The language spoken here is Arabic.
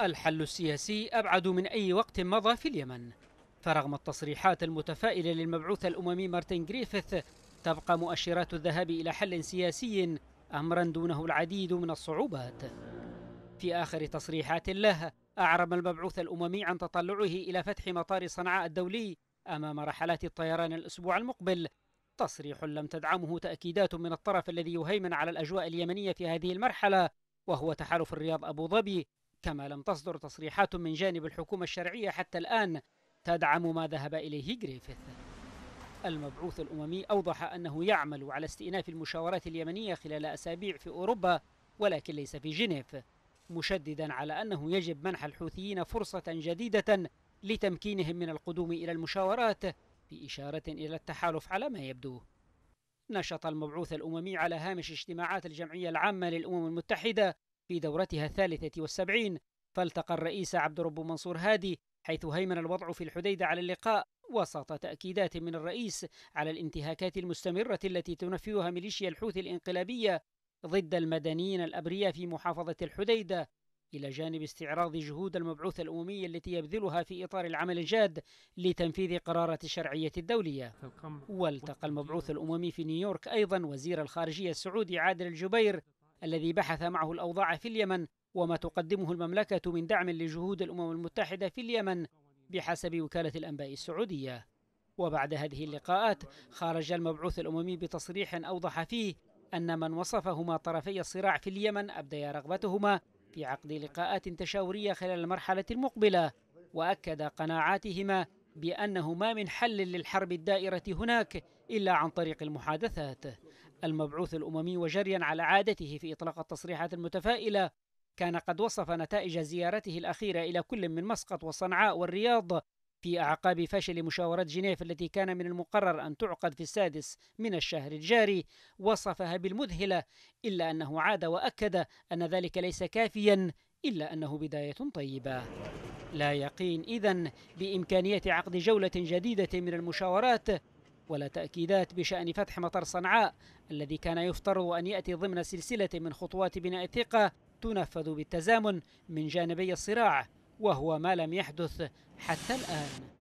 الحل السياسي أبعد من أي وقت مضى في اليمن فرغم التصريحات المتفائلة للمبعوث الأممي مارتن جريفيث تبقى مؤشرات الذهاب إلى حل سياسي أمرا دونه العديد من الصعوبات في آخر تصريحات له أعرب المبعوث الأممي عن تطلعه إلى فتح مطار صنعاء الدولي أمام رحلات الطيران الأسبوع المقبل تصريح لم تدعمه تأكيدات من الطرف الذي يهيمن على الأجواء اليمنية في هذه المرحلة وهو تحالف الرياض أبو ظبي كما لم تصدر تصريحات من جانب الحكومة الشرعية حتى الآن تدعم ما ذهب إليه جريفيث المبعوث الأممي أوضح أنه يعمل على استئناف المشاورات اليمنية خلال أسابيع في أوروبا ولكن ليس في جنيف مشددا على أنه يجب منح الحوثيين فرصة جديدة لتمكينهم من القدوم إلى المشاورات بإشارة إلى التحالف على ما يبدو نشط المبعوث الأممي على هامش اجتماعات الجمعية العامة للأمم المتحدة في دورتها الثالثة والسبعين فالتقى الرئيس عبد رب منصور هادي حيث هيمن الوضع في الحديدة على اللقاء وسط تأكيدات من الرئيس على الانتهاكات المستمرة التي تنفذها ميليشيا الحوثي الإنقلابية ضد المدنيين الأبرياء في محافظة الحديدة إلى جانب استعراض جهود المبعوث الأممي التي يبذلها في إطار العمل الجاد لتنفيذ قرارات الشرعية الدولية والتقى المبعوث الأممي في نيويورك أيضا وزير الخارجية السعودي عادل الجبير الذي بحث معه الأوضاع في اليمن وما تقدمه المملكة من دعم لجهود الأمم المتحدة في اليمن بحسب وكالة الأنباء السعودية وبعد هذه اللقاءات خرج المبعوث الأممي بتصريح أوضح فيه أن من وصفهما طرفي الصراع في اليمن أبديا رغبتهما في عقد لقاءات تشاورية خلال المرحلة المقبلة وأكد قناعاتهما بأنه ما من حل للحرب الدائرة هناك إلا عن طريق المحادثات المبعوث الأممي وجريا على عادته في إطلاق التصريحات المتفائلة كان قد وصف نتائج زيارته الأخيرة إلى كل من مسقط وصنعاء والرياض في أعقاب فشل مشاورات جنيف التي كان من المقرر أن تعقد في السادس من الشهر الجاري وصفها بالمذهلة إلا أنه عاد وأكد أن ذلك ليس كافيا إلا أنه بداية طيبة لا يقين إذن بإمكانية عقد جولة جديدة من المشاورات ولا تأكيدات بشأن فتح مطار صنعاء الذي كان يفترض أن يأتي ضمن سلسلة من خطوات بناء الثقة تنفذ بالتزامن من جانبي الصراع وهو ما لم يحدث حتى الآن